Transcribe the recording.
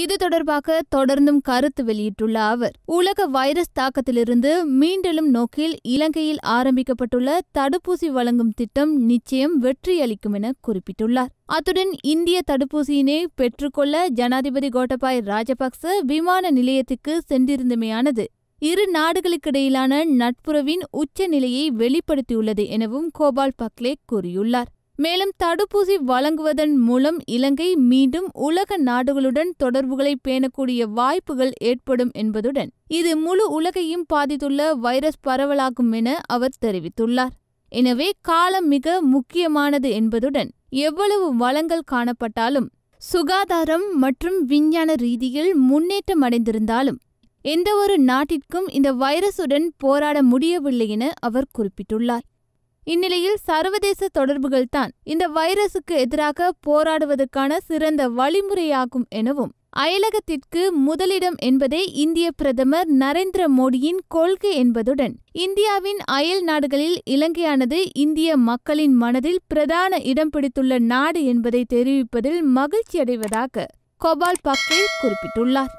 இது தொடர்பாக தொடர்ந்தும் கருத்து வெளியிட்டுள்ள அவர் உலக வைரஸ் தாக்கத்திலிருந்து மீண்டெழும் நோக்கில் இலங்கையில் ஆரம்பிக்கப்பட்டுள்ள தடுப்பூசி வழங்கும் திட்டம் நிச்சயம் வெற்றியளிக்கும் என குறிப்பிட்டுள்ளார் அத்துடன் இந்திய தடுப்பூசியினை பெற்றுக்கொள்ள ஜனாதிபதி கோட்டபாய் ராஜபக்ச விமான நிலையத்துக்கு சென்றிருந்தமையானது இரு நாடுகளுக்கிடையிலான நட்புறவின் உச்ச நிலையை வெளிப்படுத்தியுள்ளது எனவும் கோபால் பக்லே கூறியுள்ளார் மேலும் தடுப்பூசி வழங்குவதன் மூலம் இலங்கை மீண்டும் உலக நாடுகளுடன் தொடர்புகளை பேணக்கூடிய வாய்ப்புகள் ஏற்படும் என்பதுடன் இது முழு உலகையும் பாதித்துள்ள வைரஸ் பரவலாகும் என அவர் தெரிவித்துள்ளார் எனவே காலம் மிக முக்கியமானது என்பதுடன் எவ்வளவு வளங்கள் காணப்பட்டாலும் சுகாதாரம் மற்றும் விஞ்ஞான ரீதியில் முன்னேற்றம் அடைந்திருந்தாலும் எந்தவொரு நாட்டிற்கும் இந்த வைரசுடன் போராட முடியவில்லை என அவர் குறிப்பிட்டுள்ளார் இந்நிலையில் சர்வதேச தொடர்புகள் தான் இந்த வைரசுக்கு எதிராக போராடுவதற்கான சிறந்த வழிமுறையாகும் எனவும் அயலகத்திற்கு முதலிடம் என்பதே இந்திய பிரதமர் நரேந்திர மோடியின் கொள்கை என்பதுடன் இந்தியாவின் அயல் நாடுகளில் இலங்கையானது இந்திய மக்களின் மனதில் பிரதான இடம் பிடித்துள்ள நாடு என்பதை தெரிவிப்பதில் மகிழ்ச்சியடைவதாக கோபால் பக்கே குறிப்பிட்டுள்ளார்